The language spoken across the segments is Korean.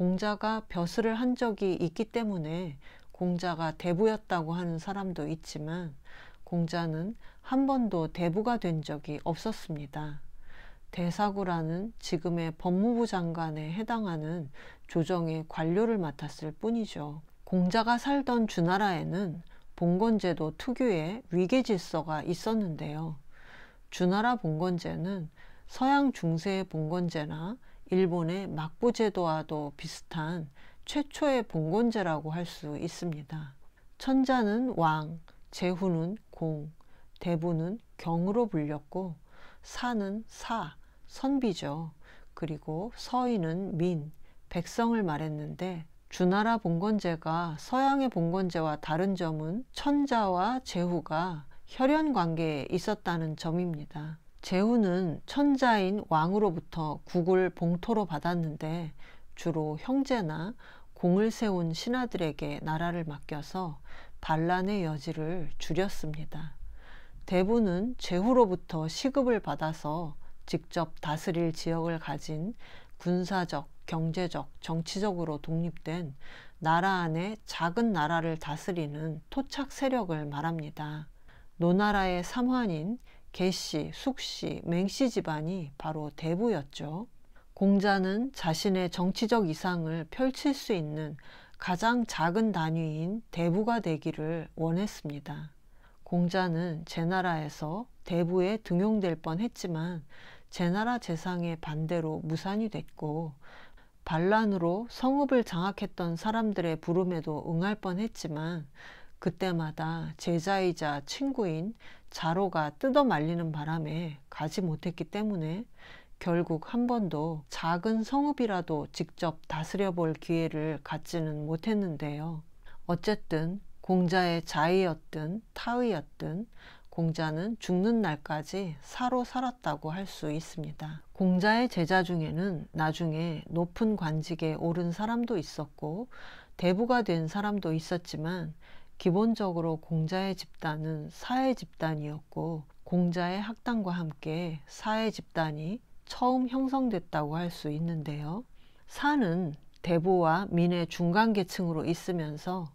공자가 벼슬을 한 적이 있기 때문에 공자가 대부였다고 하는 사람도 있지만 공자는 한 번도 대부가 된 적이 없었습니다. 대사구라는 지금의 법무부 장관에 해당하는 조정의 관료를 맡았을 뿐이죠. 공자가 살던 주나라에는 봉건제도 특유의 위계 질서가 있었는데요. 주나라 봉건제는 서양 중세의 봉건제나 일본의 막부제도와도 비슷한 최초의 봉건제라고 할 수 있습니다. 천자는 왕, 제후는 공, 대부는 경으로 불렸고 사는 사, 선비죠. 그리고 서인은 민, 백성을 말했는데 주나라 봉건제가 서양의 봉건제와 다른 점은 천자와 제후가 혈연 관계에 있었다는 점입니다. 제후는 천자인 왕으로부터 국을 봉토로 받았는데 주로 형제나 공을 세운 신하들에게 나라를 맡겨서 반란의 여지를 줄였습니다. 대부는 제후로부터 시급을 받아서 직접 다스릴 지역을 가진 군사적, 경제적, 정치적으로 독립된 나라 안에 작은 나라를 다스리는 토착 세력을 말합니다. 노나라의 삼환인 개씨, 숙씨, 맹씨 집안이 바로 대부였죠. 공자는 자신의 정치적 이상을 펼칠 수 있는 가장 작은 단위인 대부가 되기를 원했습니다. 공자는 제나라에서 대부에 등용될 뻔했지만 제나라 재상의 반대로 무산이 됐고 반란으로 성읍을 장악했던 사람들의 부름에도 응할 뻔했지만 그때마다 제자이자 친구인 자로가 뜯어 말리는 바람에 가지 못했기 때문에 결국 한 번도 작은 성읍이라도 직접 다스려 볼 기회를 갖지는 못했는데요. 어쨌든 공자의 자의였든 타의였든 공자는 죽는 날까지 사로 살았다고 할 수 있습니다. 공자의 제자 중에는 나중에 높은 관직에 오른 사람도 있었고 대부가 된 사람도 있었지만 기본적으로 공자의 집단은 사회 집단이었고 공자의 학당과 함께 사회 집단이 처음 형성됐다고 할 수 있는데요. 사는 대부와 민의 중간 계층으로 있으면서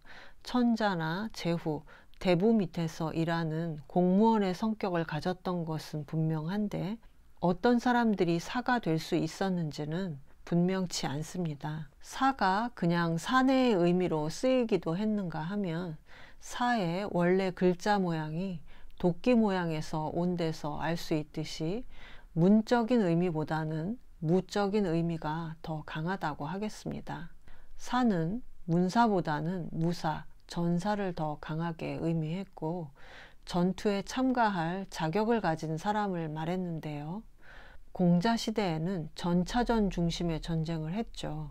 천자나 제후, 대부 밑에서 일하는 공무원의 성격을 가졌던 것은 분명한데 어떤 사람들이 사가 될 수 있었는지는 분명치 않습니다. 사가 그냥 사내의 의미로 쓰이기도 했는가 하면 사의 원래 글자 모양이 도끼 모양에서 온 데서 알 수 있듯이 문적인 의미보다는 무적인 의미가 더 강하다고 하겠습니다. 사는 문사보다는 무사, 전사를 더 강하게 의미했고 전투에 참가할 자격을 가진 사람을 말했는데요. 공자 시대에는 전차전 중심의 전쟁을 했죠.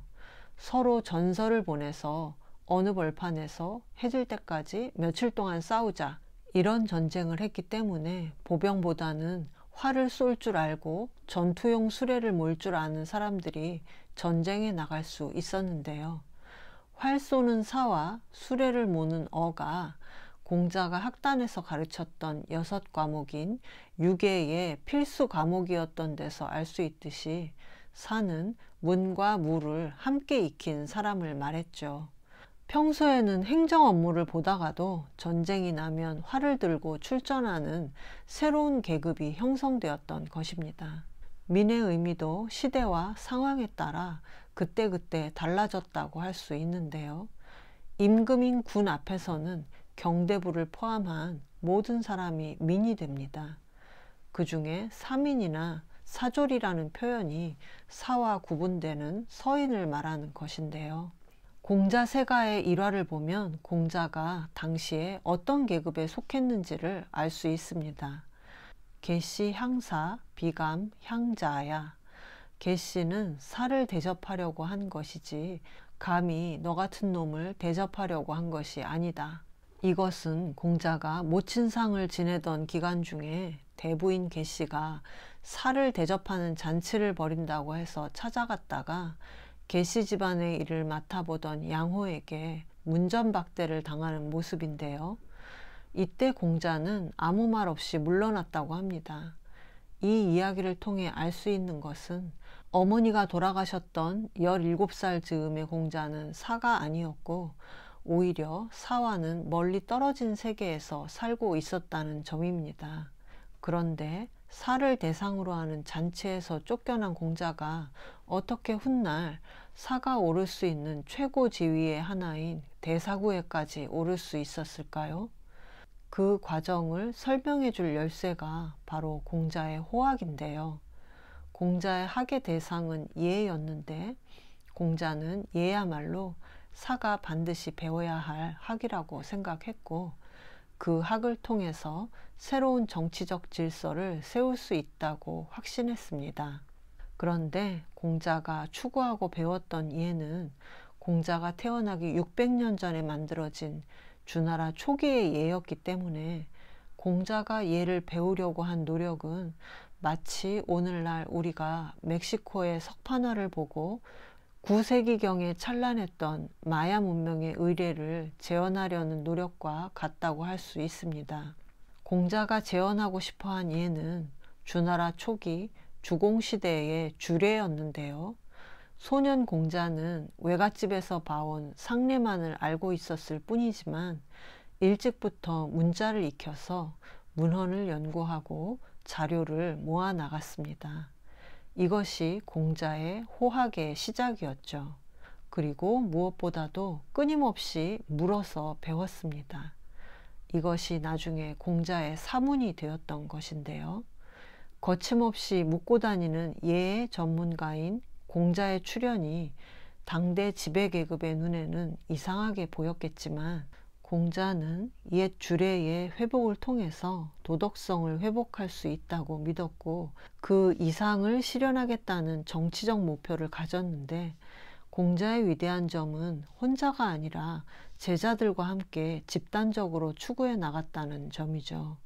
서로 전설을 보내서 어느 벌판에서 해질 때까지 며칠 동안 싸우자 이런 전쟁을 했기 때문에 보병보다는 활을 쏠 줄 알고 전투용 수레를 몰 줄 아는 사람들이 전쟁에 나갈 수 있었는데요. 활 쏘는 사와 수레를 모는 어가 공자가 학단에서 가르쳤던 여섯 과목인 유계의 필수 과목이었던 데서 알 수 있듯이 사는 문과 무를 함께 익힌 사람을 말했죠. 평소에는 행정 업무를 보다가도 전쟁이 나면 활을 들고 출전하는 새로운 계급이 형성되었던 것입니다. 민의 의미도 시대와 상황에 따라 그때그때 달라졌다고 할 수 있는데요. 임금인 군 앞에서는 경대부를 포함한 모든 사람이 민이 됩니다. 그 중에 3인이나 사졸이라는 표현이 사와 구분되는 서인을 말하는 것인데요. 공자 세가의 일화를 보면 공자가 당시에 어떤 계급에 속했는지를 알 수 있습니다. 계씨 향사, 비감, 향자야. 계씨는 살을 대접하려고 한 것이지 감히 너 같은 놈을 대접하려고 한 것이 아니다. 이것은 공자가 모친상을 지내던 기간 중에 대부인 계씨가 살을 대접하는 잔치를 벌인다고 해서 찾아갔다가 계씨 집안의 일을 맡아보던 양호에게 문전박대를 당하는 모습인데요. 이때 공자는 아무 말 없이 물러났다고 합니다. 이 이야기를 통해 알 수 있는 것은 어머니가 돌아가셨던 17살 즈음의 공자는 사가 아니었고 오히려 사와는 멀리 떨어진 세계에서 살고 있었다는 점입니다. 그런데 사를 대상으로 하는 잔치에서 쫓겨난 공자가 어떻게 훗날 사가 오를 수 있는 최고 지위의 하나인 대사구에까지 오를 수 있었을까요? 그 과정을 설명해 줄 열쇠가 바로 공자의 호학인데요. 공자의 학의 대상은 예였는데 공자는 예야말로 사가 반드시 배워야 할 학이라고 생각했고 그 학을 통해서 새로운 정치적 질서를 세울 수 있다고 확신했습니다. 그런데 공자가 추구하고 배웠던 이는 공자가 태어나기 600년 전에 만들어진 주나라 초기의 예였기 때문에 공자가 예를 배우려고 한 노력은 마치 오늘날 우리가 멕시코의 석판화를 보고 9세기경에 찬란했던 마야 문명의 의례를 재현하려는 노력과 같다고 할 수 있습니다. 공자가 재현하고 싶어한 예는 주나라 초기 주공시대의 주례였는데요. 소년 공자는 외갓집에서 봐온 상례만을 알고 있었을 뿐이지만 일찍부터 문자를 익혀서 문헌을 연구하고 자료를 모아 나갔습니다. 이것이 공자의 호학의 시작이었죠. 그리고 무엇보다도 끊임없이 물어서 배웠습니다. 이것이 나중에 공자의 사문이 되었던 것인데요. 거침없이 묻고 다니는 예의 전문가인 공자의 출연이 당대 지배계급의 눈에는 이상하게 보였겠지만 공자는 옛 주례의 회복을 통해서 도덕성을 회복할 수 있다고 믿었고 그 이상을 실현하겠다는 정치적 목표를 가졌는데 공자의 위대한 점은 혼자가 아니라 제자들과 함께 집단적으로 추구해 나갔다는 점이죠.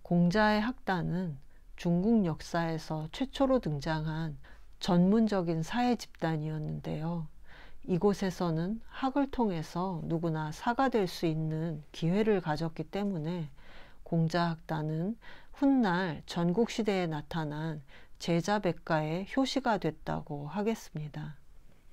공자의 학단은 중국 역사에서 최초로 등장한 전문적인 사회 집단이었는데요. 이곳에서는 학을 통해서 누구나 사가 될 수 있는 기회를 가졌기 때문에 공자학단은 훗날 전국시대에 나타난 제자백가의 효시가 됐다고 하겠습니다.